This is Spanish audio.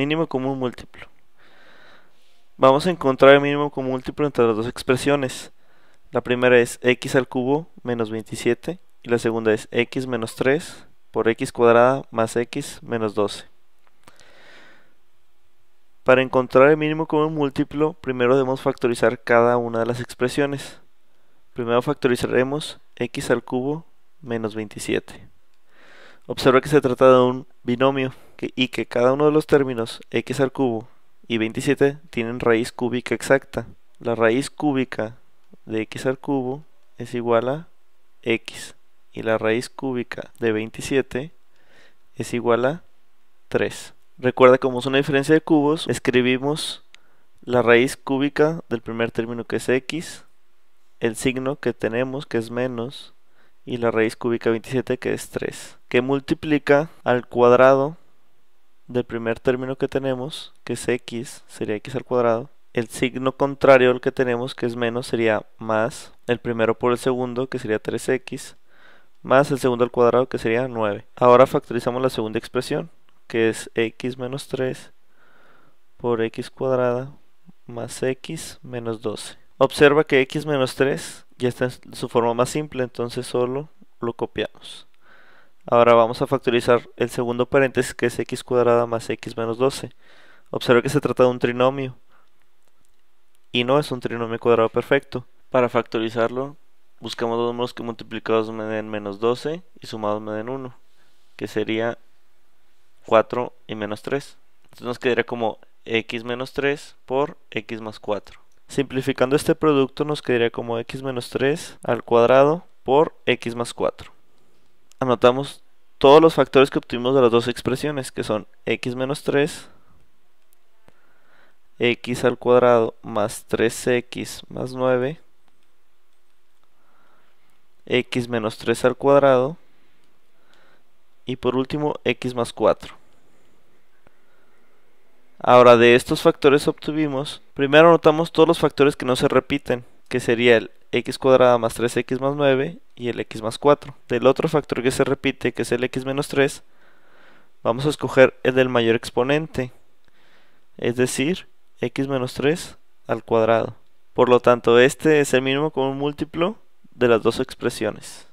mínimo común múltiplo. Vamos a encontrar el mínimo común múltiplo entre las dos expresiones. La primera es x al cubo menos 27 y la segunda es x menos 3 por x cuadrada más x menos 12. Para encontrar el mínimo común múltiplo, primero debemos factorizar cada una de las expresiones. Primero factorizaremos x al cubo menos 27. Observa que se trata de un binomio y que cada uno de los términos x al cubo y 27 tienen raíz cúbica exacta. La raíz cúbica de x al cubo es igual a x y la raíz cúbica de 27 es igual a 3. Recuerda como es una diferencia de cubos, escribimos la raíz cúbica del primer término que es x, el signo que tenemos que es menos y la raíz cúbica 27 que es 3, que multiplica al cuadrado del primer término que tenemos, que es x, sería x al cuadrado. El signo contrario al que tenemos, que es menos, sería más el primero por el segundo, que sería 3x, más el segundo al cuadrado, que sería 9. Ahora factorizamos la segunda expresión, que es x menos 3 por x cuadrada más x menos 12. Observa que x menos 3 ya está en su forma más simple entonces solo lo copiamos ahora vamos a factorizar el segundo paréntesis que es x cuadrada más x menos 12 Observe que se trata de un trinomio y no es un trinomio cuadrado perfecto para factorizarlo buscamos dos números que multiplicados me den menos 12 y sumados me den 1 que sería 4 y menos 3 entonces nos quedaría como x menos 3 por x más 4 Simplificando este producto nos quedaría como x menos 3 al cuadrado por x más 4. Anotamos todos los factores que obtuvimos de las dos expresiones, que son x menos 3, x al cuadrado más 3x más 9, x menos 3 al cuadrado, y por último x más 4. Ahora de estos factores obtuvimos, primero notamos todos los factores que no se repiten, que sería el x cuadrada más 3x más 9 y el x más 4. Del otro factor que se repite, que es el x menos 3, vamos a escoger el del mayor exponente, es decir, x menos 3 al cuadrado. Por lo tanto, este es el mínimo común múltiplo de las dos expresiones.